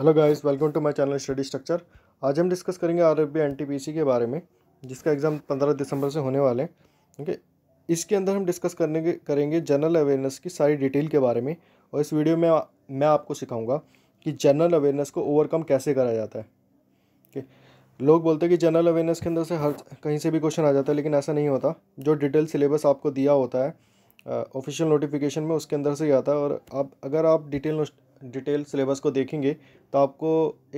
Hello guys welcome to my channel study structure आज हम discuss करेंगे आर एफ एनटीपीसी के बारे में जिसका एग्ज़ाम 15 दिसंबर से होने वाले हैं ओके इसके अंदर हम डिस्कस करने के करेंगे जनरल अवेयरनेस की सारी डिटेल के बारे में और इस वीडियो में मैं आपको सिखाऊंगा कि जनरल अवेयरनेस को ओवरकम कैसे करा जाता है ओके लोग बोलते हैं कि जनरल अवेयरनेस के अंदर से हर कहीं से भी क्वेश्चन आ जाता है लेकिन ऐसा नहीं होता जो डिटेल सिलेबस आपको दिया होता है ऑफिशियल नोटिफिकेशन में उसके अंदर से ही आता है और आप अगर आप डिटेल डिटेल सिलेबस को देखेंगे तो आपको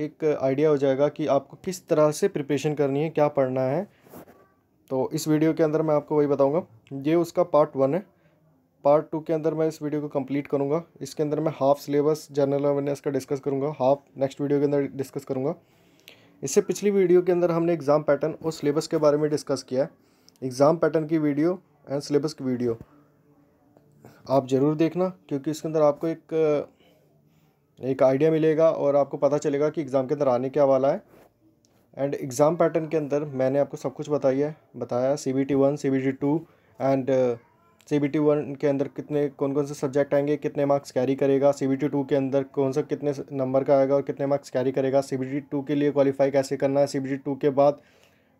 एक आइडिया हो जाएगा कि आपको किस तरह से प्रिपरेशन करनी है क्या पढ़ना है तो इस वीडियो के अंदर मैं आपको वही बताऊंगा ये उसका पार्ट वन है पार्ट टू के अंदर मैं इस वीडियो को कंप्लीट करूंगा इसके अंदर मैं हाफ सिलेबस जनरल अवेयरनेस का डिस्कस करूंगा हाफ नेक्स्ट वीडियो के अंदर डिस्कस करूंगा इससे पिछली वीडियो के अंदर हमने एग्ज़ाम पैटर्न और सिलेबस के बारे में डिस्कस किया है एग्ज़ाम पैटर्न की वीडियो एंड सिलेबस की वीडियो आप ज़रूर देखना क्योंकि इसके अंदर आपको एक एक आइडिया मिलेगा और आपको पता चलेगा कि एग्ज़ाम के अंदर आने क्या वाला है एंड एग्ज़ाम पैटर्न के अंदर मैंने आपको सब कुछ बताया बताया C B T one C B T two and C B T one के अंदर कितने कौन कौन से सब्जेक्ट आएंगे कितने मार्क्स कैरी करेगा सी बी टी टू के अंदर कौन सा कितने नंबर का आएगा और कितने मार्क्स कैरी करेगा सी बी टी टू के लिए क्वालिफाई कैसे करना है सी बी टी टू के बाद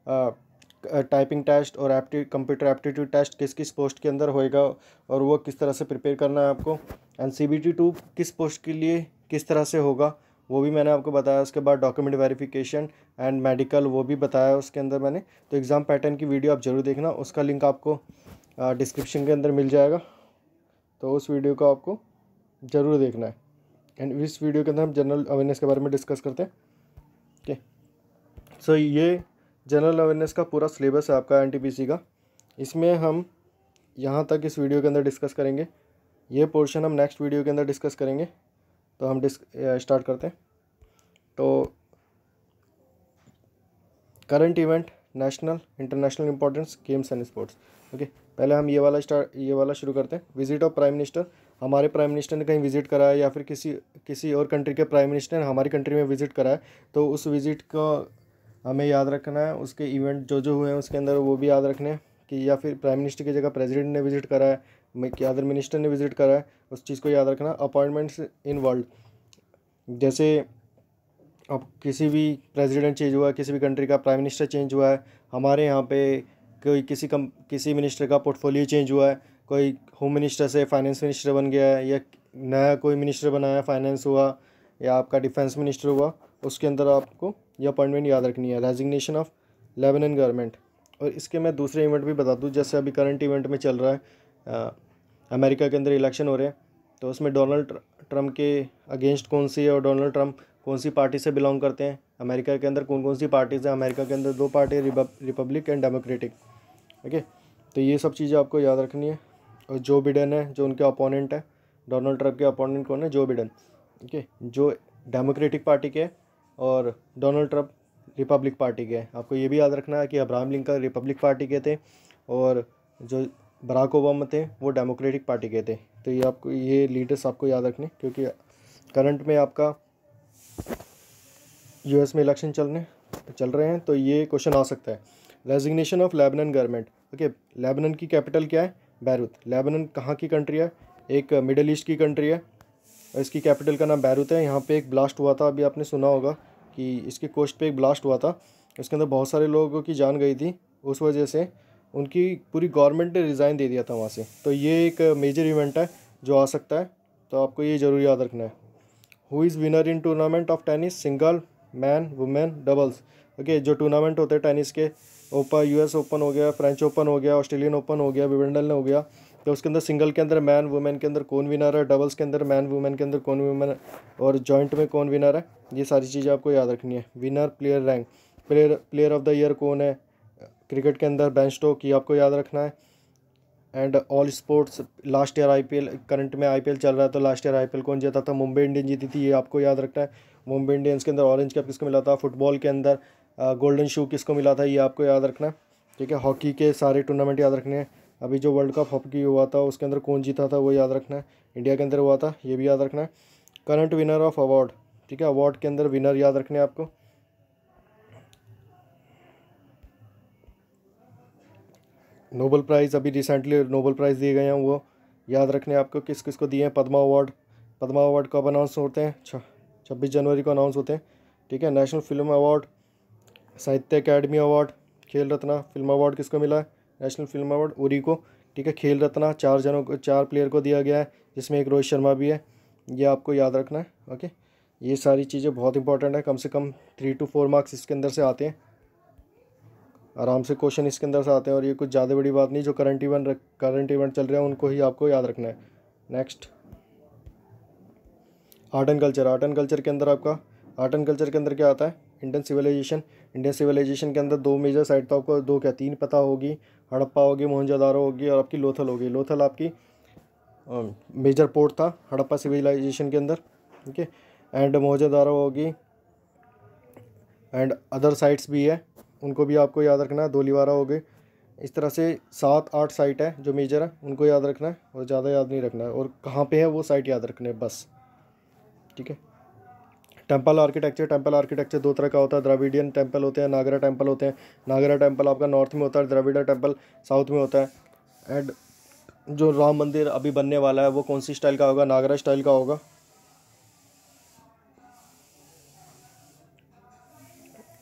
टाइपिंग uh, टेस्ट और एप्टी कंप्यूटर एप्टीट्यूड टेस्ट किस किस पोस्ट के अंदर होएगा और वो किस तरह से प्रिपेयर करना है आपको and C B T two किस पोस्ट के लिए किस तरह से होगा वो भी मैंने आपको बताया उसके बाद डॉक्यूमेंट वेरिफिकेशन एंड मेडिकल वो भी बताया उसके अंदर मैंने तो एग्ज़ाम पैटर्न की वीडियो आप ज़रूर देखना उसका लिंक आपको डिस्क्रिप्शन के अंदर मिल जाएगा तो उस वीडियो को आपको ज़रूर देखना है एंड इस वीडियो के अंदर हम जनरल अवेयरनेस के बारे में डिस्कस करते हैं ओके सो so, ये जनरल अवेयरनेस का पूरा सिलेबस है आपका एन का इसमें हम यहाँ तक इस वीडियो के अंदर डिस्कस करेंगे ये पोर्शन हम नेक्स्ट वीडियो के अंदर डिस्कस करेंगे तो हम डिस्क स्टार्ट करते हैं तो current event national international importance games and sports okay पहले हम ये वाला स्टार्ट ये वाला शुरू करते हैं विजिट ऑफ प्राइम मिनिस्टर हमारे प्राइम मिनिस्टर ने कहीं विजिट कराया या फिर किसी किसी और कंट्री के प्राइम मिनिस्टर ने हमारी कंट्री में विजिट कराया तो उस विजिट को हमें याद रखना है उसके इवेंट जो जो हुए हैं उसके अंदर वो भी याद रखने हैं कि या फिर प्राइम मिनिस्टर की जगह प्रेसिडेंट ने विजिट कराया है अदर मिनिस्टर ने विजिट कराया उस चीज़ को याद रखना अपॉइंटमेंट्स इन वर्ल्ड जैसे अब किसी भी प्रेसिडेंट चेंज हुआ है किसी भी कंट्री का प्राइम मिनिस्टर चेंज हुआ है हमारे यहाँ पे कोई किसी कम किसी मिनिस्टर का पोर्टफोलियो चेंज हुआ है कोई होम मिनिस्टर से फाइनेंस मिनिस्टर बन गया है या नया कोई मिनिस्टर बना है फाइनेंस हुआ या आपका डिफेंस मिनिस्टर हुआ उसके अंदर आपको ये अपॉइंटमेंट याद रखनी है रेजिग्नेशन ऑफ लेबनन गवर्नमेंट और इसके मैं दूसरे इवेंट भी बता दूँ जैसे अभी करंट इवेंट में चल रहा है अमेरिका के अंदर इलेक्शन हो रहे हैं तो उसमें डोनाल्ड ट्रम्प के अगेंस्ट कौन सी है और डोनाल्ड ट्रम्प कौन सी पार्टी से बिलोंग करते हैं अमेरिका के अंदर कौन कौन सी पार्टीज़ हैं अमेरिका के अंदर दो party republic and democratic okay तो ये सब चीज़ें आपको याद रखनी है और जो बिडन है जो उनके अपोनेंट है डोनाल्ड ट्रंप के अपोनेंट कौन है जो बिडन ओके जो डेमोक्रेटिक पार्टी के और डोनाल्ड ट्रंप रिपब्लिक पार्टी के आपको ये भी याद रखना है कि अब्राहम लिंकन रिपब्लिक पार्टी के थे और जो बराक ओबामा थे वो डेमोक्रेटिक पार्टी के थे तो ये आपको ये लीडर्स आपको याद रखने क्योंकि करंट में आपका यूएस में इलेक्शन चलने चल रहे हैं तो ये क्वेश्चन आ सकता है resignation of Lebanon government okay Lebanon की कैपिटल क्या है बैरूत लेबनन कहाँ की कंट्री है एक मिडल ईस्ट की कंट्री है इसकी कैपिटल का नाम बैरूत है यहाँ पे एक ब्लास्ट हुआ था अभी आपने सुना होगा कि इसके कोस्ट पे एक ब्लास्ट हुआ था इसके अंदर बहुत सारे लोगों की जान गई थी उस वजह से उनकी पूरी गवर्नमेंट ने रिज़ाइन दे दिया था वहाँ से तो ये एक मेजर इवेंट है जो आ सकता है तो आपको ये जरूर याद रखना है who is winner in tournament of tennis single man women doubles okay जो टूर्नामेंट होते हैं टेनिस के ओपन यूएस ओपन हो गया फ्रेंच ओपन हो गया ऑस्ट्रेलियन ओपन हो गया विविंडल ने हो गया तो उसके अंदर सिंगल के अंदर मैन वुमेन के अंदर कौन विनर है डबल्स के अंदर मैन वुमेन के अंदर कौन वुमेन और जॉइंट में कौन विनर है ये सारी चीज़ें आपको याद रखनी है winner player rank player player of the year कौन है क्रिकेट के अंदर बेंच स्टोक तो ये आपको याद रखना है and all sports last year IPL current में आईपीएल चल रहा है तो लास्ट ईयर आईपीएल कौन जीता था मुंबई इंडियंस जीती थी ये आपको याद रखना है मुंबई इंडियंस के अंदर ऑरेंज कप किसको मिला था फुटबॉल के अंदर गोल्डन uh, शू किसको मिला था ये आपको याद रखना है ठीक है हॉकी के सारे टूर्नामेंट याद रखने हैं अभी जो वर्ल्ड कप हॉकी हुआ था उसके अंदर कौन जीता था वो याद रखना है इंडिया के अंदर हुआ था ये भी याद रखना है करंट विनर ऑफ अवार्ड ठीक है अवार्ड के अंदर विनर याद रखने आपको नोबल प्राइज़ अभी रिसेंटली नोबल प्राइज़ दिए गए हैं वो याद रखने आपको किस किस को दिए हैं पदमा अवार्ड पदमा अवार्ड कब अनाउंस होते हैं छब्बीस जनवरी को अनाउंस होते हैं ठीक है national film award Sahitya Akademi award Khel Ratna film award किसको मिला है नेशनल फिल्म अवार्ड उरी को ठीक है खेल रत्ना चार जनों को चार प्लेयर को दिया गया है जिसमें एक रोहित शर्मा भी है ये आपको याद रखना है ओके ये सारी चीज़ें बहुत इंपॉर्टेंट है कम से कम थ्री टू फोर मार्क्स इसके अंदर से आते हैं आराम से क्वेश्चन इसके अंदर से आते हैं और ये कुछ ज़्यादा बड़ी बात नहीं जो करंट इवेंट करंट इवेंट चल रहे हैं उनको ही आपको याद रखना है next art and culture art and culture के अंदर आपका आर्ट एंड कल्चर के अंदर क्या आता है इंडियन सिविलाइजेशन इंडियन सिविलाइजेशन के अंदर दो मेजर साइड तो आपको दो क्या तीन पता होगी हड़प्पा होगी मोहनजोदारो होगी और आपकी लोथल होगी लोथल आपकी मेजर पोर्ट था हड़प्पा सिविलाइजेशन के अंदर ठीक है एंड मोहनजोदारो होगी एंड अदर साइट्स भी है उनको भी आपको याद रखना है दोलीवारा हो गए इस तरह से सात आठ साइट है जो मेजर है उनको याद रखना है और ज़्यादा याद नहीं रखना है और कहाँ पे है वो साइट याद रखने है बस ठीक है टेम्पल आर्किटेक्चर टेम्पल आर्किटेक्चर दो तरह का होता है द्राविडियन टेम्पल होते हैं नागरा टेम्पल होते हैं नागरा टेम्पल आपका नॉर्थ में होता है द्राविडा टेम्पल साउथ में होता है एंड जो राम मंदिर अभी बनने वाला है वो कौन सी स्टाइल का होगा नागरा स्टाइल का होगा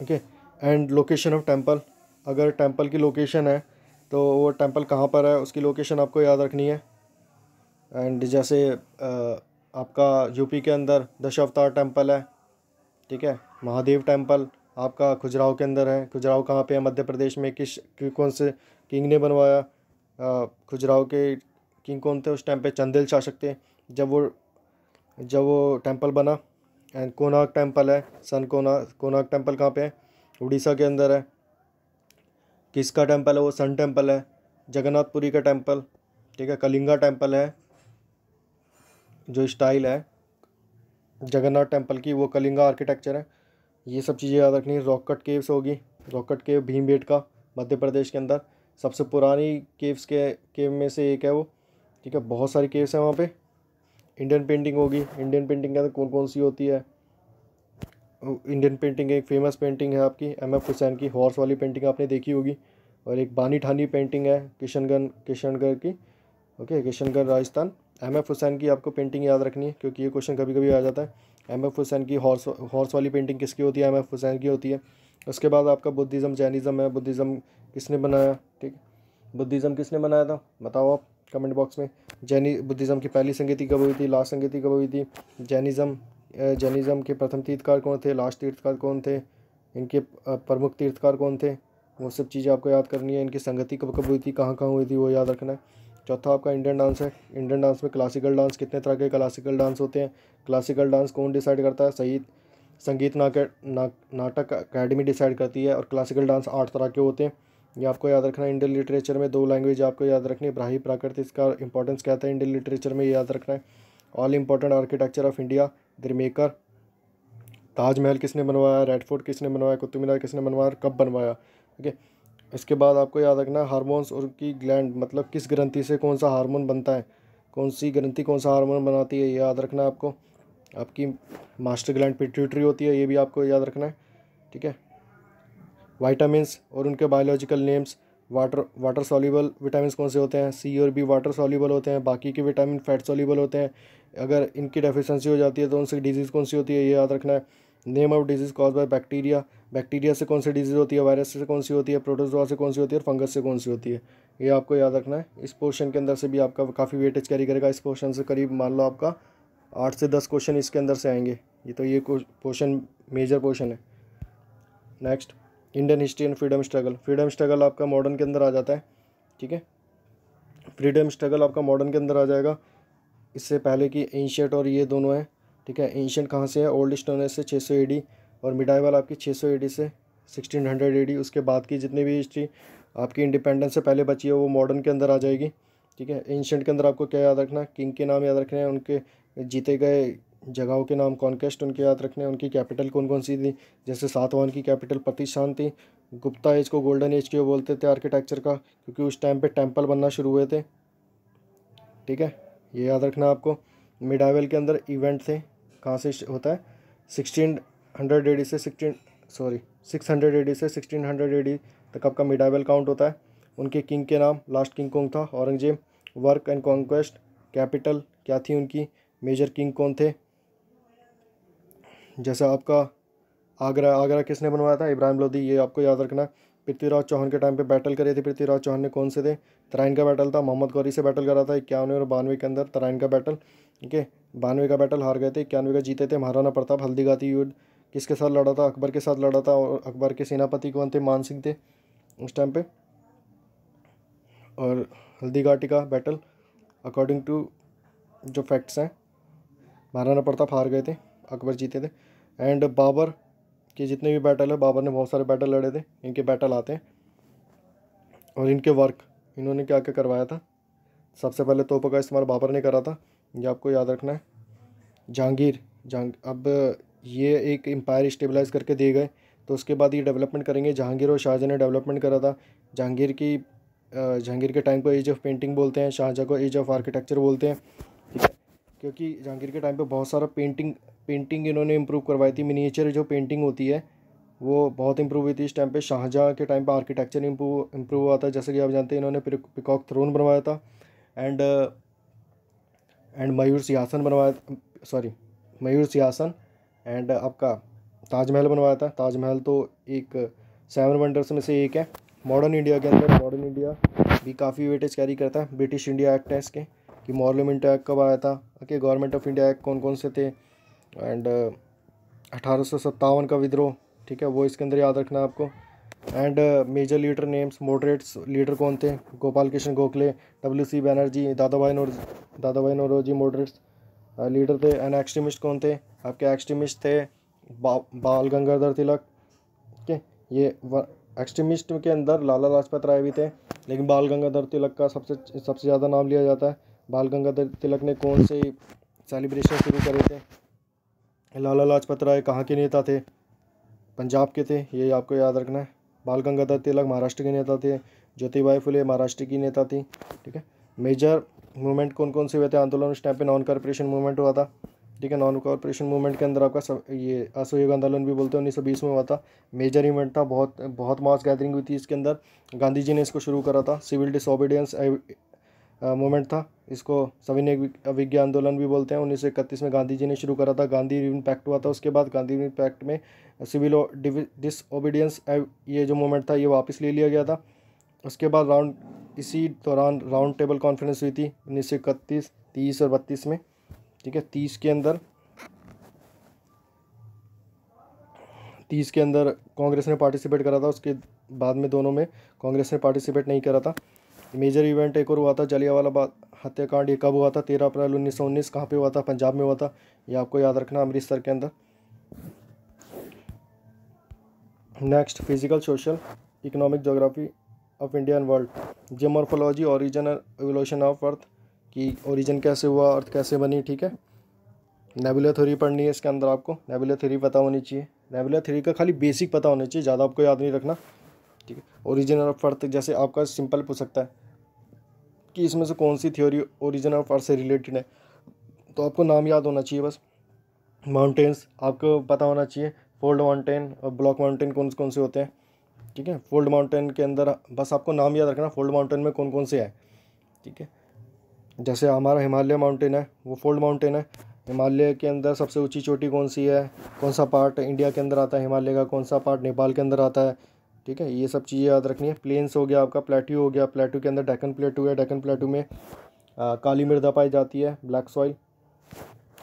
okay okay. And location of temple अगर टेम्पल की लोकेशन है तो वो टेम्पल कहाँ पर है उसकी लोकेशन आपको याद रखनी है एंड जैसे आपका यूपी के अंदर दशावतार टेम्पल है ठीक है महादेव टेम्पल आपका खुजराव के अंदर है खुजराव कहाँ पे है मध्य प्रदेश में किस कौन से किंग ने बनवाया खुजराव के किंग कौन थे उस टाइम पे चंदेल शासक थे जब वो जब वो टेम्पल बना एंड कोनाक टेम्पल है सन कोना कोनाक टेम्पल कहाँ पे है उड़ीसा के अंदर है किसका टेम्पल है वो सन टेम्पल है जगन्नाथपुरी का टेम्पल ठीक है कलिंगा टेम्पल है जो स्टाइल है जगन्नाथ टेम्पल की वो कलिंगा आर्किटेक्चर है ये सब चीज़ें याद रखनी है रॉकट केव्स होगी rock cut cave Bhimbetka Madhya प्रदेश के अंदर सबसे पुरानी केव्स के केव में से एक है वो ठीक है बहुत सारी केव्स हैं वहाँ पे इंडियन पेंटिंग होगी इंडियन पेंटिंग के अंदर कौन कौन सी होती है इंडियन पेंटिंग एक फ़ेमस पेंटिंग है आपकी एम एफ हुसैन की हॉर्स वाली पेंटिंग आपने देखी होगी और एक बानी ठानी पेंटिंग है किशनगंज किशनगढ़ की okay Kishangarh Rajasthan M F Husain की आपको पेंटिंग याद रखनी है क्योंकि ये क्वेश्चन कभी कभी आ जाता है एम एफ हुसैन की हॉर्स हॉर्स वाली पेंटिंग किसकी होती है एम एफ हुसैन की होती है उसके बाद आपका बुद्धिज़्म जैनिज़्म है बुद्धिज़्म किसने बनाया ठीक बुद्धिज़्म किसने बनाया था बताओ आप कमेंट बॉक्स में जैनी बुद्धिज़्म की पहली संगीति कब हुई थी लास्ट संगीति कब हुई थी जैनिज़्म जैनिज़्म के प्रथम तीर्थकार कौन थे लास्ट तीर्थकार कौन थे इनके प्रमुख तीर्थकार कौन थे वो सब चीज़ें आपको याद करनी है इनकी संगति कब कब हुई थी कहाँ कहाँ हुई थी वो याद रखना है चौथा आपका इंडियन डांस है इंडियन डांस में क्लासिकल डांस कितने तरह के क्लासिकल डांस होते हैं क्लासिकल डांस कौन डिसाइड करता है सही संगीत नाटक ना, नाटक अकेडमी डिसाइड करती है और क्लासिकल डांस आठ तरह के होते हैं ये आपको याद रखना इंडियन लिटरेचर में दो लैंग्वेज आपको याद रखनी है ब्राही प्राकृत इसका इंपॉर्टेंस क्या था इंडियन लिटरेचर में याद रखना है all important architecture of India their maker Taj Mahal किसने बनवाया रेड फोर्ट किसने बनवाया कुतुब मीनार किसने बनवाया कब बनवाया ओके इसके बाद आपको याद रखना है हारमोन्स और की ग्लैंड मतलब किस ग्रंथि से कौन सा हार्मोन बनता है कौन सी ग्रंथि कौन सा हार्मोन बनाती है याद रखना है आपको आपकी मास्टर ग्लैंड पिट्यूटरी होती है ये भी आपको याद रखना है ठीक है वाइटामस और उनके biological names water water soluble vitamin कौन से होते हैं सी और बी वाटर सॉल्यूबल होते हैं बाकी के विटामिन फैट सॉल्यूबल होते हैं अगर इनकी डेफिशिएंसी हो जाती है तो उनसे डिजीज़ कौन सी होती है ये याद रखना है name of disease cause by bacteria bacteria से कौन सी डिजीज़ होती है वायरस से कौन सी होती है प्रोटोजोआ से कौन सी होती है और फंगस से कौन सी होती है ये आपको याद रखना है इस पोर्शन के अंदर से भी आपका काफ़ी वेटेज कैरी करेगा इस पोर्शन से करीब मान लो आपका आठ से दस क्वेश्चन इसके अंदर से आएंगे ये तो ये पोर्शन मेजर पोर्शन है next Indian history and freedom struggle freedom struggle आपका मॉडर्न के अंदर आ जाता है ठीक है फ्रीडम स्ट्रगल आपका मॉडर्न के अंदर आ जाएगा इससे पहले कि एंशियट और ये दोनों हैं ठीक है एंशियट कहाँ से है ओल्ड स्टोन से छः सौ और मिडाइवल आपकी छः सौ से सिक्सटीन हंड्रेड उसके बाद की जितनी भी हिस्ट्री आपकी इंडिपेंडेंस से पहले बची है वो मॉडर्न के अंदर आ जाएगी ठीक है एंशियट के अंदर आपको क्या याद रखना किंग के नाम याद रखने हैं उनके जीते गए जगहों के नाम कॉन्केस्ट उनके याद रखने उनकी कैपिटल कौन कौन सी थी जैसे सातवान की कैपिटल प्रतिशान थी गुप्ता एज को गोल्डन एज क्यों बोलते थे आर्किटेक्चर का क्योंकि उस टाइम पे टेम्पल बनना शुरू हुए थे ठीक है ये याद रखना आपको मिडावेल के अंदर इवेंट थे कहाँ से होता है सिक्सटीन हंड्रेड से sixteen sorry six hundred AD से सिक्सटीन हंड्रेड एडी तक आपका मिडावेल काउंट होता है उनके किंग के नाम लास्ट किंग कौन था Aurangzeb work and conquest capital क्या थी उनकी मेजर किंग कौन थे जैसा आपका आगरा आगरा किसने बनवाया था इब्राहिम लोधी ये आपको याद रखना पृथ्वीराज चौहान के टाइम पे बैटल करे थे पृथ्वीराज चौहान ने कौन से थे तराइन का बैटल था मोहम्मद गौरी से बैटल करा था इक्यानवे और बानवे के अंदर तराइन का बैटल ठीक है बानवे का बैटल हार गए थे इक्यानवे का जीते थे महाराणा प्रताप हल्दीघाती युद्ध किसके साथ लड़ा था अकबर के साथ लड़ा था और अकबर के सेनापति कौन थे सिंह थे उस टाइम पे और हल्दीघाटी का बैटल अकॉर्डिंग टू जो फैक्ट्स हैं महाराणा प्रताप हार गए थे अकबर जीते थे एंड बाबर के जितने भी बैटल है बाबर ने बहुत सारे बैटल लड़े थे इनके बैटल आते हैं और इनके वर्क इन्होंने क्या क्या करवाया था सबसे पहले तोपों का इस्तेमाल बाबर ने करा था ये आपको याद रखना है जहांगीर जहांग अब ये एक एम्पायर स्टेबलाइज करके दिए गए तो उसके बाद ये डेवलपमेंट करेंगे जहांगीर और शाहजहाँ ने डेवलपमेंट करा था जहांगीर की जहांगीर के टाइम को एज ऑफ पेंटिंग बोलते हैं शाहजहाँ को एज ऑफ आर्किटेक्चर बोलते हैं क्योंकि जहांगीर के टाइम पर बहुत सारा पेंटिंग पेंटिंग इन्होंने इम्प्रूव करवाई थी मिनीचर जो पेंटिंग होती है वो बहुत इम्प्रूव हुई थी इस टाइम पे शाहजहाँ के टाइम पे आर्किटेक्चर इम्प्रूव इम्प्रूव हुआ था जैसे कि आप जानते हैं इन्होंने पिकॉक थ्रोन बनवाया था एंड एंड मयूर सियासन बनवाया सॉरी मयूर सियासन एंड आपका ताजमहल बनवाया था ताजमहल तो एक सेवन वंडर्स में से एक है मॉडर्न इंडिया के अंदर मॉडर्न इंडिया भी काफ़ी वेटेज कैरी करता है ब्रिटिश इंडिया एक्ट है इसके कि मॉर्लिमेंट एक्ट कब आया था okay government of India act कौन कौन से थे एंड uh, अठारह का विद्रोह ठीक है वो इसके अंदर याद रखना आपको and major leader names moderates leader कौन थे गोपाल कृष्ण गोखले डब्ल्यू सी बैनर्जी दादाभाई नौर Dadabhai Naoroji moderates leader uh, थे एंड एक्सट्रीमिस्ट कौन थे आपके एक्सट्रीमिस्ट थे बा, बाल गंगाधर तिलक ठीक है ये एक्सट्रीमिस्ट के अंदर लाला लाजपत राय भी थे लेकिन बाल गंगाधर तिलक का सबसे सबसे ज़्यादा नाम लिया जाता है बाल गंगाधर तिलक ने कौन से सेलिब्रेशन शुरू करे थे लाला लाजपत राय कहाँ के नेता थे पंजाब के थे ये आपको याद रखना है बाल गंगाधर तिलक महाराष्ट्र के नेता थे ज्योतिबाई फुले महाराष्ट्र की नेता थी ठीक है मेजर मूवमेंट कौन कौन से हुए थे आंदोलन उस टाइम पे नॉन कॉरपोरेशन मूवमेंट हुआ था ठीक है नॉन कॉरपोरेशन मूवमेंट के अंदर आपका सब ये असहयोग आंदोलन भी बोलते हैं उन्नीस सौ बीस में हुआ था मेजर इवेंट था बहुत बहुत मास गैदरिंग हुई थी इसके अंदर गांधी जी ने इसको शुरू करा था सिविल डिसोबीडियंस मूवमेंट था इसको सविनय अविज्ञा आंदोलन भी बोलते हैं उन्नीस सौ इकतीस में गांधी जी ने शुरू करा था गांधी रिवन पैक्ट हुआ था उसके बाद गांधी रिवन पैक्ट में सिविल डिसओबीडियंस ये जो मोमेंट था ये वापस ले लिया गया था उसके बाद राउंड इसी दौरान राउंड टेबल कॉन्फ्रेंस हुई थी उन्नीस सौ इकतीस तीस और बत्तीस में ठीक है तीस के अंदर तीस के अंदर कांग्रेस ने पार्टिसिपेट करा था उसके बाद में दोनों में कांग्रेस ने पार्टिसिपेट नहीं करा था मेजर इवेंट एक और हुआ था जलियावाला बाग हत्याकांड ये कब हुआ था तेरह अप्रैल उन्नीस सौ उन्नीस कहाँ पर हुआ था पंजाब में हुआ था ये आपको याद रखना अमृतसर के अंदर next physical social economic geography of India and world geomorphology origin evolution of earth कि ओरिजिन कैसे हुआ अर्थ कैसे बनी ठीक है नेबुला थ्योरी पढ़नी है इसके अंदर आपको नेबुला थ्योरी पता होनी चाहिए नेबुला थ्योरी का खाली बेसिक पता होना चाहिए ज़्यादा आपको याद नहीं रखना ठीक है ओरिजिन ऑफ अर्थ जैसे आपका सिंपल पूछ सकता है कि इसमें से कौन सी थ्योरी ओरिजिन ऑफ अर्थ से रिलेटेड है तो आपको नाम याद होना चाहिए बस माउंटेन्स आपको पता होना चाहिए फोल्ड माउंटेन और ब्लॉक माउंटेन कौन कौन से होते हैं ठीक है फोल्ड माउंटेन के अंदर बस आपको नाम याद रखना फोल्ड माउंटेन में कौन कौन से है ठीक है जैसे हमारा हिमालय माउंटेन है वो फोल्ड माउंटेन है हिमालय के अंदर सबसे ऊंची चोटी कौन सी है कौन सा पार्ट इंडिया के अंदर आता है हिमालय का कौन सा पार्ट नेपाल के अंदर आता है ठीक है ये सब चीज़ें याद रखनी है प्लेन्स हो गया आपका प्लेट्यू हो गया प्लेट्यू के अंदर डेकन प्लेटू है डेकन प्लेटू में आ, काली मृदा पाई जाती है ब्लैक सॉइल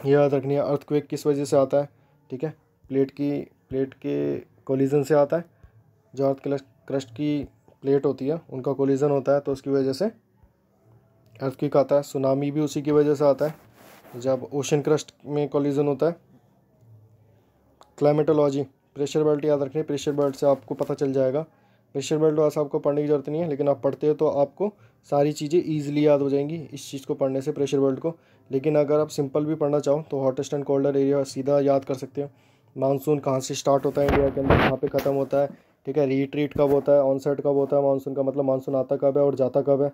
ये याद रखनी है अर्थक्वेक किस वजह से आता है ठीक है प्लेट की प्लेट के कोलिजन से आता है जो अर्थ क्रस्ट की प्लेट होती है उनका कोलिजन होता है तो उसकी वजह से अर्थक्वेक आता है सुनामी भी उसी की वजह से आता है जब ओशन क्रस्ट में कोलिजन होता है क्लाइमेटोलॉजी प्रेशर बेल्ट याद रखनी प्रेशर बेल्ट से आपको पता चल जाएगा प्रेशर बेल्ट वैसे आपको पढ़ने की ज़रूरत नहीं है लेकिन आप पढ़ते हो तो आपको सारी चीज़ें ईजिली याद हो जाएंगी इस चीज़ को पढ़ने से प्रेशर बेल्ट को लेकिन अगर आप सिंपल भी पढ़ना चाहो तो हॉटेस्ट एंड कोल्डर एरिया सीधा याद कर सकते हो मानसून कहाँ से स्टार्ट होता है इंडिया के अंदर कहाँ पे ख़त्म होता है ठीक है रिट्रीट कब होता है ऑनसेट कब होता है मानसून का मतलब मानसून आता कब है और जाता कब है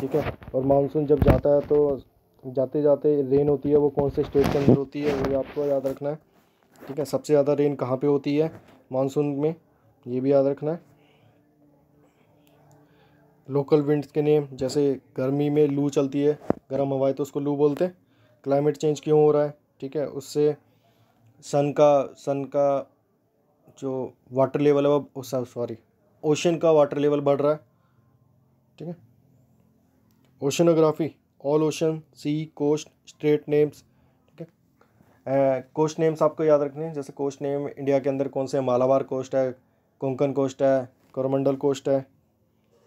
ठीक है और मानसून जब जाता है तो जाते जाते रेन होती है वो कौन से स्टेट के अंदर होती है वो आपको याद रखना है ठीक है सबसे ज़्यादा रेन कहाँ पे होती है मानसून में ये भी याद रखना है लोकल विंड्स के नेम जैसे गर्मी में लू चलती है गर्म हवाएं तो उसको लू बोलते हैं क्लाइमेट चेंज क्यों हो रहा है ठीक है उससे सन का सन का जो वाटर लेवल है वो सॉरी ओशन का वाटर लेवल बढ़ रहा है ठीक है oceanography all ocean sea coast strait names coast names आपको याद रखने हैं जैसे कोस्ट नेम इंडिया के अंदर कौन से मालाबार कोस्ट है कोंकण कोस्ट है कोरमंडल कोस्ट है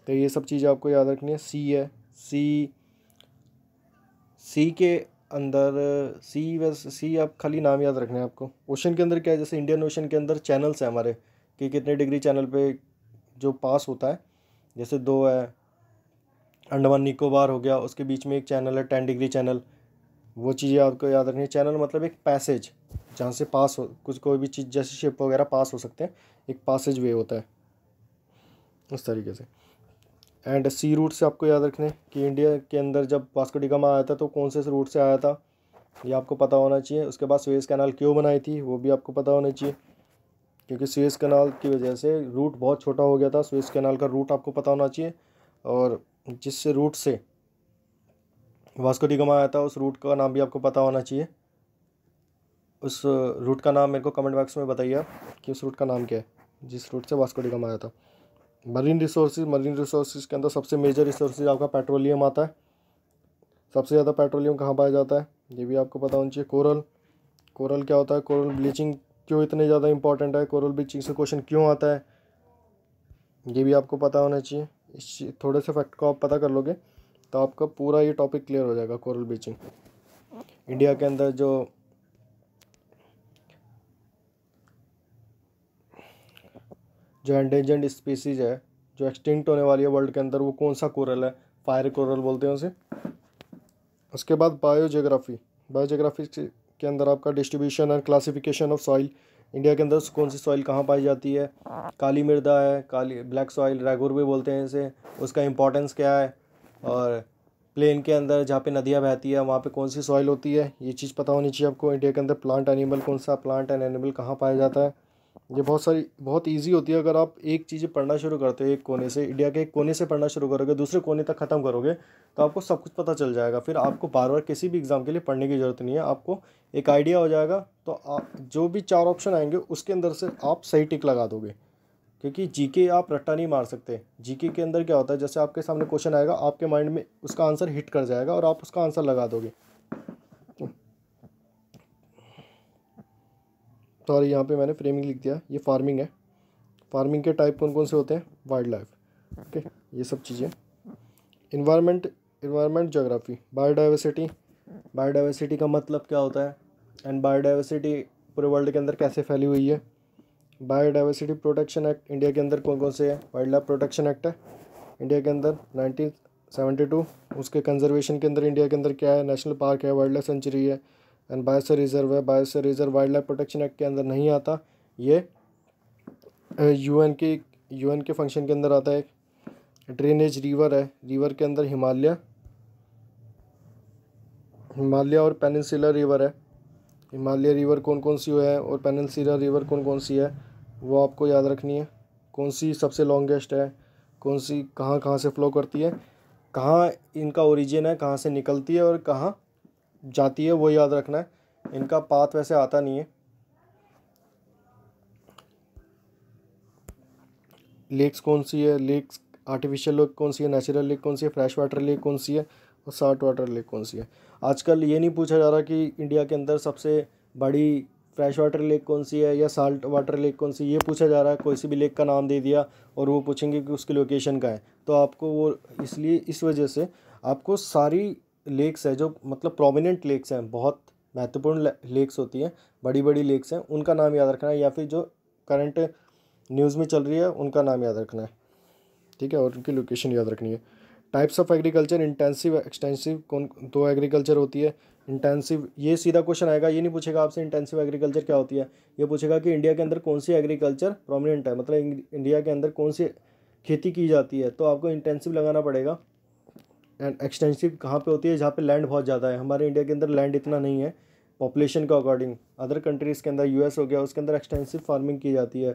तो ये सब चीज़ें आपको याद रखनी है सी है सी सी के अंदर सी वैसे सी आप खाली नाम याद रखना है आपको ओशन के अंदर क्या है जैसे इंडियन ओशन के अंदर चैनल्स हैं हमारे कि कितने डिग्री चैनल पे जो पास होता है जैसे दो है अंडमान निकोबार हो गया उसके बीच में एक चैनल है टेन डिग्री चैनल वो चीज़ें आपको याद रखनी चैनल मतलब एक पैसेज जहाँ से पास हो कुछ कोई भी चीज़ जैसे शिप वगैरह पास हो सकते हैं एक पासेज वे होता है उस तरीके से एंड सी रूट से आपको याद रखने कि इंडिया के अंदर जब वास्कोडिगामा आया था तो कौन से रूट से आया था ये आपको पता होना चाहिए उसके बाद स्वेज कैनाल क्यों बनाई थी वो भी आपको पता होना चाहिए क्योंकि स्वेज कैनाल की वजह से रूट बहुत छोटा हो गया था स्वेज कैनाल का रूट आपको पता होना चाहिए और जिस रूट से वास्को डिगमा आया था उस रूट का नाम भी आपको पता होना चाहिए उस रूट का नाम मेरे को कमेंट बॉक्स में बताइए आप कि उस रूट का नाम क्या है जिस रूट से वास्को डिगमा आया था मरीन रिसोर्स मरीन रिसोर्स के अंदर सबसे मेजर रिसोर्स आपका पेट्रोलियम आता है सबसे ज़्यादा पेट्रोलियम कहाँ पाया जाता है ये भी आपको पता होना चाहिए कोरल कोरल क्या होता है कोरल ब्लीचिंग क्यों इतने ज़्यादा इंपॉर्टेंट है कोरल ब्लीचिंग से क्वेश्चन क्यों आता है ये भी आपको पता होना चाहिए इस थोड़े से फैक्ट को आप पता कर लोगे तो आपका पूरा ये टॉपिक क्लियर हो जाएगा कोरल ब्लीचिंग इंडिया के अंदर जो जो एंडेंजेंट स्पीसीज है जो एक्सटिंक्ट होने वाली है वर्ल्ड के अंदर वो कौन सा कोरल है फायर कोरल बोलते हैं उसे उसके बाद बायोजोग्राफी बायोजोग्राफी के अंदर आपका distribution and classification of soil India के अंदर कौन सी सॉइल कहाँ पाई जाती है काली मृदा है काली ब्लैक सॉइल रेगोर भी बोलते हैं इसे उसका इम्पोर्टेंस क्या है और प्लेन के अंदर जहाँ पे नदियाँ बहती है वहाँ पे कौन सी सॉइल होती है ये चीज़ पता होनी चाहिए आपको इंडिया के अंदर प्लांट एनिमल कौन सा प्लांट एंड एनिमल कहाँ पाया जाता है ये बहुत सारी बहुत ईजी होती है अगर आप एक चीज़ पढ़ना शुरू करते हो एक कोने से इंडिया के एक कोने से पढ़ना शुरू करोगे दूसरे कोने तक ख़त्म करोगे तो आपको सब कुछ पता चल जाएगा फिर आपको बार बार किसी भी एग्ज़ाम के लिए पढ़ने की ज़रूरत नहीं है आपको एक आइडिया हो जाएगा तो आप जो भी चार ऑप्शन आएंगे उसके अंदर से आप सही टिक लगा दोगे क्योंकि जीके आप रट्टा नहीं मार सकते जीके के अंदर क्या होता है जैसे आपके सामने क्वेश्चन आएगा आपके माइंड में उसका आंसर हिट कर जाएगा और आप उसका आंसर लगा दोगे सॉरी यहाँ पे मैंने फ्रेमिंग लिख दिया ये फार्मिंग है फार्मिंग के टाइप कौन कौन से होते हैं वाइल्ड लाइफ ओके ये सब चीज़ें environment environment geography biodiversity biodiversity का मतलब क्या होता है एंड बायोडाइवर्सिटी पूरे वर्ल्ड के अंदर कैसे फैली हुई है बायोडाइवर्सिटी प्रोटेक्शन एक्ट इंडिया के अंदर कौन कौन से है वाइल्ड लाइफ प्रोटेक्शन एक्ट है इंडिया के अंदर नाइनटीन सेवेंटी टू उसके कंजर्वेशन के अंदर इंडिया के अंदर क्या है नेशनल पार्क है वाइल्ड लाइफ सेंचुरी है एंड बायोसर रिजर्व है biosphere reserve wild life protection act के अंदर नहीं आता ये यू एन के यू एन के फंक्शन के अंदर आता है ड्रेनेज रिवर है रिवर के अंदर हिमालय हिमालय और पेनिनसुलर रिवर है हिमालय रिवर कौन कौन सी है और पेनिनसुलर रिवर कौन कौन सी है वो आपको याद रखनी है कौन सी सबसे लॉन्गेस्ट है कौन सी कहाँ कहाँ से फ़्लो करती है कहाँ इनका ओरिजिन है कहाँ से निकलती है और कहाँ जाती है वो याद रखना है इनका पात वैसे आता नहीं है लेक्स कौन सी है लेक्स आर्टिफिशियल लेक कौन सी है नेचुरल लेक कौन सी है फ्रेश वाटर लेक कौन सी है और साल्ट वाटर लेक कौन सी है आजकल ये नहीं पूछा जा रहा कि इंडिया के अंदर सबसे बड़ी फ्रेश वाटर लेक कौन सी है या साल्ट वाटर लेक कौन सी ये पूछा जा रहा है कोई सी भी लेक का नाम दे दिया और वो पूछेंगे कि उसकी लोकेशन का है तो आपको वो इसलिए इस वजह से आपको सारी लेक्स है जो मतलब प्रोमिनेंट लेक्स हैं बहुत महत्वपूर्ण लेक्स होती हैं बड़ी बड़ी लेक्स हैं उनका नाम याद रखना है या फिर जो करंट न्यूज़ में चल रही है उनका नाम याद रखना है ठीक है और उनकी लोकेशन याद रखनी है types of agriculture intensive extensive कौन दो एग्रीकल्चर होती है इंटेंसिव ये सीधा क्वेश्चन आएगा ये नहीं पूछेगा आपसे इंटेंसिव एग्रीकल्चर क्या होती है ये पूछेगा कि इंडिया के अंदर कौन सी एग्रीकल्चर प्रोमिनेंट है मतलब इंडिया के अंदर कौन सी खेती की जाती है तो आपको इंटेंसिव लगाना पड़ेगा एंड एक्सटेंसिव कहाँ पे होती है जहाँ पे लैंड बहुत ज़्यादा है हमारे इंडिया के अंदर लैंड इतना नहीं है पॉपुलेशन के अकॉर्डिंग अदर कंट्रीज़ के अंदर यूएस हो गया उसके अंदर एक्सटेंसिव फार्मिंग की जाती है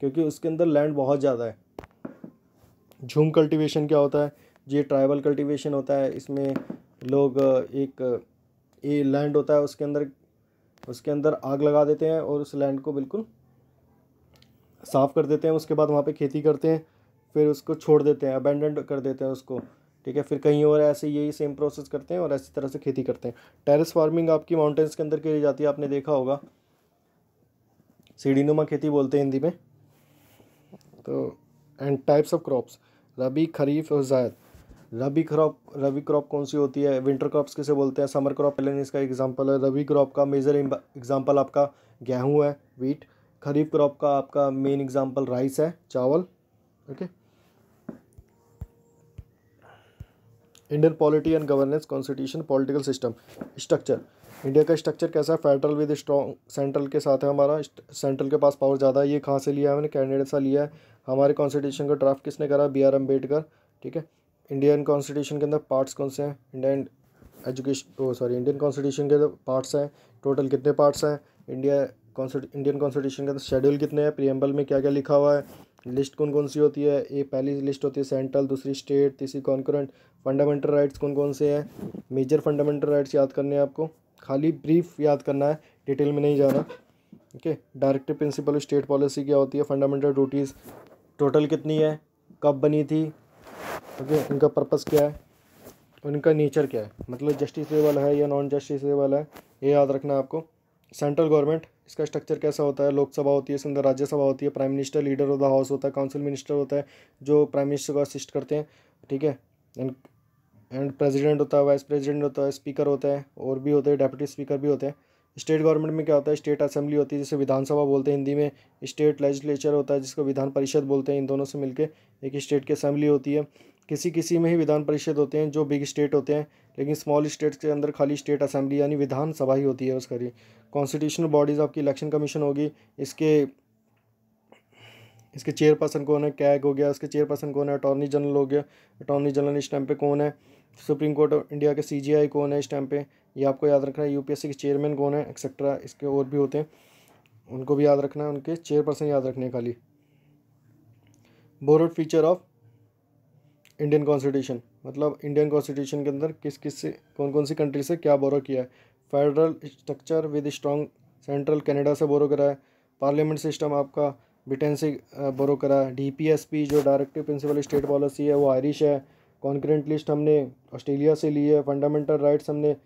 क्योंकि उसके अंदर लैंड बहुत ज़्यादा है झूम कल्टिवेशन क्या होता है ये ट्राइबल कल्टिवेशन होता है इसमें लोग एक ये लैंड होता है उसके अंदर उसके अंदर आग लगा देते हैं और उस लैंड को बिल्कुल साफ़ कर देते हैं उसके बाद वहाँ पे खेती करते हैं फिर उसको छोड़ देते हैं अबेंडेंड कर देते हैं उसको ठीक है फिर कहीं और ऐसे यही सेम प्रोसेस करते हैं और ऐसी तरह से खेती करते हैं टेरेस फार्मिंग आपकी माउंटेंस के अंदर की जाती है आपने देखा होगा सीढ़ीनुमा खेती बोलते हैं हिंदी में तो and types of crops rabi kharif और जायद रबी क्रॉप रबी क्रॉप कौन सी होती है विंटर क्रॉप्स किसे बोलते हैं समर क्रॉप पहले इसका एग्जांपल है रबी क्रॉप का मेजर एग्जांपल आपका गेहूं है वीट खरीफ क्रॉप का आपका मेन एग्जांपल राइस है चावल okay Indian polity and governance constitution political system structure India का स्ट्रक्चर कैसा है फेडरल विद स्ट्रॉन्ग सेंट्रल के साथ है हमारा सेंट्रल के पास पावर ज़्यादा है ये कहाँ से लिया है मैंने कैंडिडेट से लिया है हमारे कॉन्स्टिट्यूशन का ड्राफ्ट किसने करा बी आर अम्बेडकर ठीक है इंडियन कॉन्स्टिट्यूशन के अंदर पार्ट्स कौन से हैं Indian education oh sorry Indian constitution के अंदर पार्ट्स हैं टोटल कितने पार्ट्स हैं इंडिया इंडियन कॉन्स्टिट्यूशन के अंदर शेड्यूल कितने हैं प्रियम्बल में क्या क्या लिखा हुआ है लिस्ट कौन कौन सी होती है ये पहली लिस्ट होती है सेंट्रल दूसरी स्टेट तीसरी कॉन्करेंट फंडामेंटल राइट्स कौन कौन से हैं मेजर फंडामेंटल राइट्स याद करने हैं आपको खाली ब्रीफ याद करना है डिटेल में नहीं जाना okay directive principle state policy क्या होती है फंडामेंटल ड्यूटीज़ टोटल कितनी है कब बनी थी ओके उनका पर्पस क्या है उनका नेचर क्या है मतलब जस्टिस लेवल है या नॉन जस्टिस लेवल है ये याद रखना है आपको सेंट्रल गवर्नमेंट इसका स्ट्रक्चर कैसा होता है लोकसभा होती है इसके अंदर राज्यसभा होती है prime minister leader of the house होता है काउंसिल मिनिस्टर होता है जो प्राइम मिनिस्टर को असिस्ट करते हैं ठीक है एंड एंड प्रेजिडेंट होता है वाइस प्रेजिडेंट होता है स्पीकर होता है और भी होते हैं डेप्यूटी स्पीकर भी होते हैं स्टेट गवर्नमेंट में क्या होता है स्टेट असेंबली होती है जिसे विधानसभा बोलते हैं हिंदी में स्टेट लेजिस्लेचर होता है जिसको विधान परिषद बोलते हैं इन दोनों से मिलकर एक स्टेट की असेंबली होती है किसी किसी में ही विधान परिषद होते हैं जो बिग स्टेट होते हैं लेकिन स्मॉल स्टेट के अंदर खाली स्टेट असेंबली यानी विधानसभा ही होती है उसका करी कॉन्स्टिट्यूशनल बॉडीज़ आपकी इलेक्शन कमीशन होगी इसके इसके चेयरपर्सन कौन है कैग हो गया इसके चेयरपर्सन कौन है अटॉर्नी जनरल हो गया अटॉर्नी जनरल इस टाइम पे कौन है सुप्रीम कोर्ट ऑफ इंडिया के सी कौन है इस टाइम पे ये आपको याद रखना है यूपीएससी के चेयरमैन कौन है एक्सेट्रा इसके और भी होते हैं उनको भी याद रखना है उनके चेयरपर्सन याद रखने खाली borrowed feature of Indian constitution मतलब इंडियन कॉन्स्टिट्यूशन के अंदर किस किस से कौन कौन सी कंट्री से क्या बोरो किया है federal structure with strong central Canada से बोरो करा है पार्लियामेंट सिस्टम आपका ब्रिटेन से बोरो करा है डी जो डायरेक्टिव प्रिंसिपल स्टेट पॉलिसी है वो आयरिश है कॉन्क्रेंट लिस्ट हमने ऑस्ट्रेलिया से ली है फंडामेंटल राइट्स हमने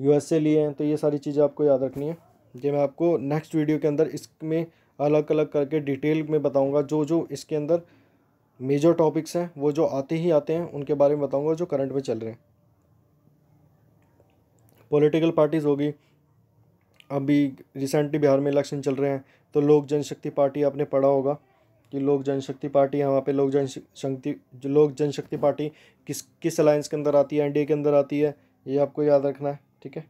यू से लिए हैं तो ये सारी चीज़ें आपको याद रखनी है ये मैं आपको नेक्स्ट वीडियो के अंदर इसमें अलग अलग करके डिटेल में बताऊँगा जो जो इसके अंदर मेजर टॉपिक्स हैं वो जो आते ही आते हैं उनके बारे में बताऊँगा जो करंट में चल रहे हैं पॉलिटिकल पार्टीज़ होगी अभी रिसेंटली बिहार में इलेक्शन चल रहे हैं तो लोक जनशक्ति पार्टी आपने पढ़ा होगा कि लोक जनशक्ति पार्टी है वहाँ पे लोक जनशक्ति लोक जनशक्ति पार्टी किस किस अलायंस के अंदर आती है एनडीए के अंदर आती है ये आपको याद रखना है ठीक है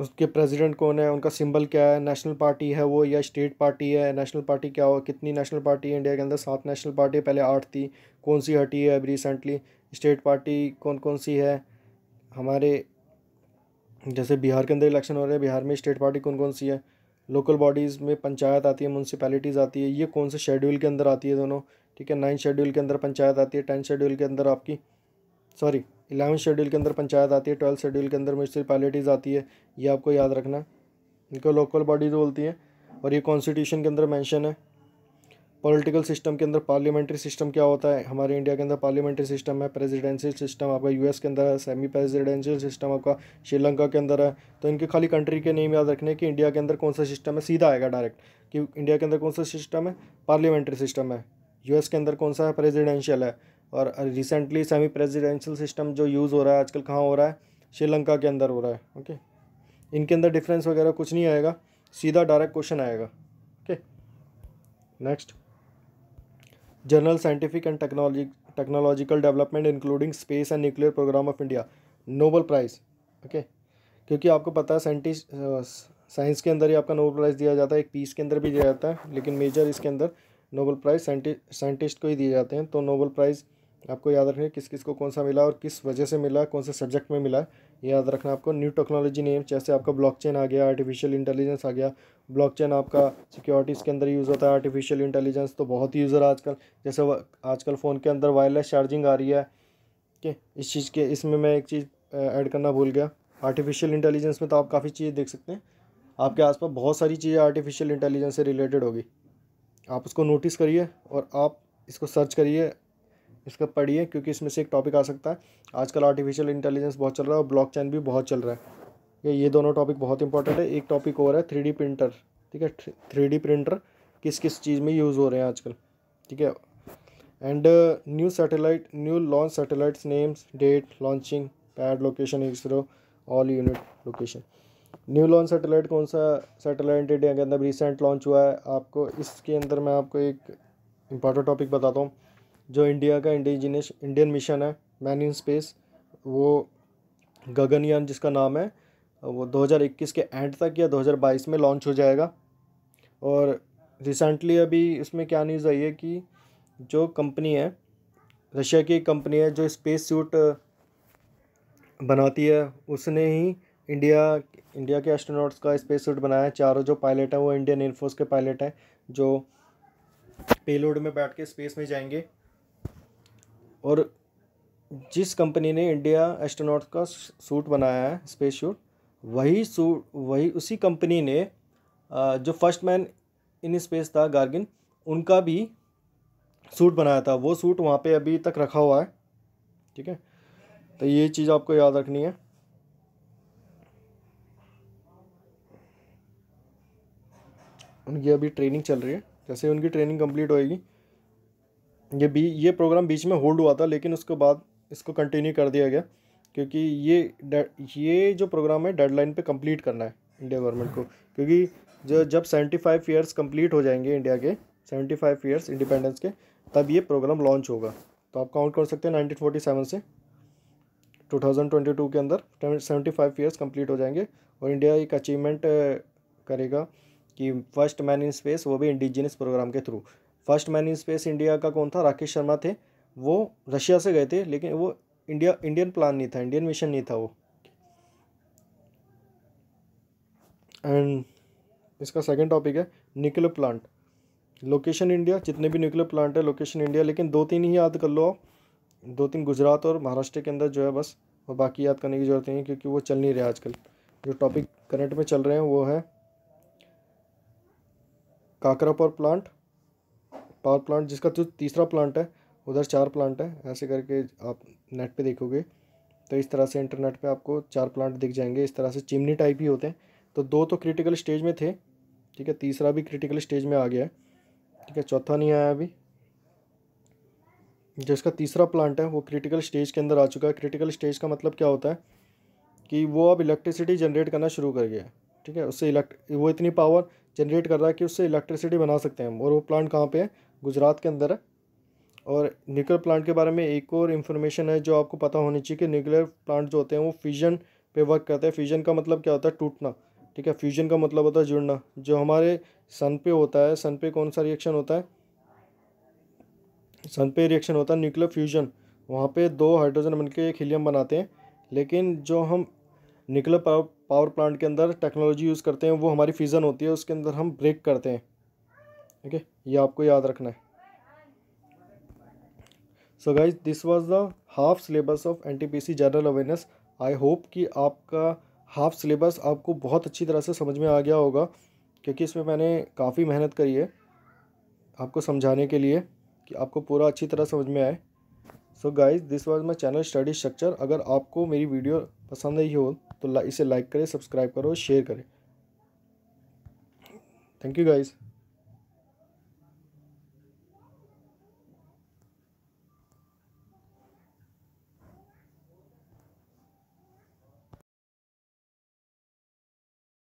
उसके प्रेसिडेंट कौन है उनका सिंबल क्या है नेशनल पार्टी है वो या स्टेट पार्टी है नेशनल पार्टी क्या हो कितनी नेशनल पार्टी है इंडिया के अंदर सात नेशनल पार्टी पहले आठ थी कौन सी हटी है अभी रिसेंटली स्टेट पार्टी कौन कौन सी है हमारे जैसे बिहार के अंदर इलेक्शन हो रहे हैं बिहार में स्टेट पार्टी कौन कौन सी है लोकल बॉडीज़ में पंचायत आती है म्यूनसिपैलिटीज़ आती है ये कौन से शेड्यूल के अंदर आती है दोनों ठीक है नाइन्थ शेड्यूल के अंदर पंचायत आती है टेंथ शेड्यूल के अंदर आपकी सॉरी इलेवंथ शेड्यूल के अंदर पंचायत आती है ट्वेल्थ शेड्यूल के अंदर म्यूनसिपैलिटीज़ आती है ये आपको याद रखना इनको लोकल बॉडीज़ बोलती हैं और ये कॉन्स्टिट्यूशन के अंदर मैंशन है पॉलिटिकल सिस्टम के अंदर पार्लियामेंट्री सिस्टम क्या होता है हमारे इंडिया के अंदर पार्लियामेंट्री सिस्टम है प्रेसिडेंशियल सिस्टम आपका यूएस के अंदर है सेमी प्रेसिडेंशियल सिस्टम आपका श्रीलंका के अंदर है तो इनके खाली कंट्री के नेम याद रखने कि इंडिया के अंदर कौन सा सिस्टम है सीधा आएगा डायरेक्ट कि इंडिया के अंदर कौन सा सिस्टम है पार्लियामेंट्री सिस्टम है यू के अंदर कौन सा है प्रेजिडेंशियल है और रिसेंटली सेमी प्रेजिडेंशियल सिस्टम जो यूज़ हो रहा है आजकल कहाँ हो रहा है श्रीलंका के अंदर हो रहा है ओके इनके अंदर डिफरेंस वगैरह कुछ नहीं आएगा सीधा डायरेक्ट क्वेश्चन आएगा okay next general scientific and technology technological development including space and nuclear programme of India Nobel prize okay क्योंकि आपको पता है साइंटिस्ट साइंस uh, के अंदर ही आपका नोबल प्राइज़ दिया जाता है एक पीस के अंदर भी दिया जाता है लेकिन मेजर इसके अंदर नोबल प्राइज़ साइंटिस्ट साइंटिस्ट को ही दिए जाते हैं तो नोबल प्राइज़ आपको याद रखें किस किस को कौन सा मिला और किस वजह से मिला कौन से सब्जेक्ट में मिला याद रखना आपको न्यू टेक्नोलॉजी नेम जैसे आपका ब्लॉकचेन आ गया आर्टिफिशियल इंटेलिजेंस आ गया ब्लॉकचेन आपका सिक्योरिटीज़ के अंदर यूज़ होता है आर्टिफिशियल इंटेलिजेंस तो बहुत ही यूज़र आजकल जैसे आजकल फ़ोन के अंदर वायरलेस चार्जिंग आ रही है कि इस चीज़ के इसमें मैं एक चीज़ ऐड करना भूल गया आर्टिफिशियल इंटेलिजेंस में तो आप काफ़ी चीज़ देख सकते हैं आपके आस बहुत सारी चीज़ें आर्टिफिशियल इंटेलिजेंस से रिलेटेड होगी आप उसको नोटिस करिए और आप इसको सर्च करिए इसका पढ़िए क्योंकि इसमें से एक टॉपिक आ सकता है आजकल आर्टिफिशियल इंटेलिजेंस बहुत चल रहा है और ब्लॉक भी बहुत चल रहा है ये ये दोनों टॉपिक बहुत इंपॉर्टेंट है एक टॉपिक और है थ्री प्रिंटर ठीक है थ्री प्रिंटर किस किस चीज़ में यूज़ हो रहे हैं आजकल ठीक है and new satellite new launch satellites names date launching pad location ISRO all unit location new launch satellite कौन सा सैटेलाइट इंडिया के अंदर रिसेंट लॉन्च हुआ है आपको इसके अंदर मैं आपको एक इम्पॉर्टेंट टॉपिक बताता हूँ जो इंडिया का इंडिजिनियस इंडियन मिशन है मैन इन स्पेस वो गगनयान जिसका नाम है वो 2021 के एंड तक या 2022 में लॉन्च हो जाएगा और रिसेंटली अभी इसमें क्या न्यूज़ आई है कि जो कंपनी है रशिया की कंपनी है जो स्पेस सूट बनाती है उसने ही इंडिया इंडिया के एस्ट्रोनॉट्स का स्पेस सूट बनाया है चारों जो पायलट हैं वो इंडियन एयरफोर्स के पायलट हैं जो पेलोड में बैठ के स्पेस में जाएंगे और जिस कंपनी ने इंडिया एस्ट्रोनॉट का सूट बनाया है स्पेस शूट वही सूट वही उसी कंपनी ने जो फर्स्ट मैन इन स्पेस था गार्गिन उनका भी सूट बनाया था वो सूट वहाँ पे अभी तक रखा हुआ है ठीक है तो ये चीज़ आपको याद रखनी है उनकी अभी ट्रेनिंग चल रही है जैसे उनकी ट्रेनिंग कंप्लीट होएगी ये बी ये प्रोग्राम बीच में होल्ड हुआ था लेकिन उसके बाद इसको कंटिन्यू कर दिया गया क्योंकि ये ये जो प्रोग्राम है डेडलाइन पे कंप्लीट करना है इंडिया गवर्नमेंट को क्योंकि जो जब सेवेंटी फाइव ईयर्स कम्प्लीट हो जाएंगे इंडिया के सेवेंटी फाइव ईयर्स इंडिपेंडेंस के तब ये प्रोग्राम लॉन्च होगा तो आप काउंट कर सकते हैं नाइनटीन फोर्टी सेवन से टू थाउजेंड ट्वेंटी टू के अंदर सेवेंटी फाइव ईयर्स कम्प्लीट हो जाएंगे और इंडिया एक अचीवमेंट करेगा कि फर्स्ट मैन इन स्पेस वो भी इंडिजिनियस प्रोग्राम के through first man in space India का कौन था राकेश शर्मा थे वो रशिया से गए थे लेकिन वो इंडिया इंडियन प्लान नहीं था इंडियन मिशन नहीं था वो एंड इसका सेकंड टॉपिक है न्यूक्लियर प्लांट लोकेशन इंडिया जितने भी न्यूक्लियर प्लांट है लोकेशन इंडिया लेकिन दो तीन ही याद कर लो आप दो तीन गुजरात और महाराष्ट्र के अंदर जो है बस और बाकी याद करने की ज़रूरत नहीं है क्योंकि वो चल नहीं रहा आजकल जो टॉपिक करंट में चल रहे हैं वो है काकरापुर प्लांट पावर प्लांट जिसका जो तीसरा प्लांट है उधर चार प्लांट है ऐसे करके आप नेट पे देखोगे तो इस तरह से इंटरनेट पे आपको चार प्लांट दिख जाएंगे इस तरह से चिमनी टाइप ही होते हैं तो दो तो क्रिटिकल स्टेज में थे ठीक है तीसरा भी क्रिटिकल स्टेज में आ गया है ठीक है चौथा नहीं आया अभी जो इसका तीसरा प्लांट है वो क्रिटिकल स्टेज के अंदर आ चुका है क्रिटिकल स्टेज का मतलब क्या होता है कि वो अब इलेक्ट्रिसिटी जनरेट करना शुरू कर गया है ठीक है उससे इलेक्ट वो इतनी पावर जनरेट कर रहा है कि उससे इलेक्ट्रिसिटी बना सकते हैं और वो प्लांट कहाँ पे है गुजरात के अंदर है और न्यूक्लियर प्लांट के बारे में एक और इन्फॉर्मेशन है जो आपको पता होनी चाहिए कि न्यूक्लियर प्लांट जो होते हैं वो फ्यूजन पे वर्क करते हैं फ्यूजन का मतलब क्या होता है टूटना ठीक है फ्यूजन का मतलब होता है जुड़ना जो हमारे सन पे होता है सन पे कौन सा रिएक्शन होता है सन पे रिएक्शन होता है न्यूक्लियर फ्यूजन वहाँ पर दो हाइड्रोजन बन के एक हीलियम बनाते हैं लेकिन जो हम न्यूक्लियर पावर प्लांट के अंदर टेक्नोलॉजी यूज़ करते हैं वो हमारी फ्यूज़न होती है उसके अंदर हम ब्रेक करते हैं ठीक है ये आपको याद रखना है so guys this was the half syllabus of NTPC general awareness I hope कि आपका हाफ सिलेबस आपको बहुत अच्छी तरह से समझ में आ गया होगा क्योंकि इसमें मैंने काफ़ी मेहनत करी है आपको समझाने के लिए कि आपको पूरा अच्छी तरह समझ में आए so guys this was my channel study structure अगर आपको मेरी वीडियो पसंद आई हो तो इसे लाइक करें सब्सक्राइब करो शेयर करें थैंक यू गाइज़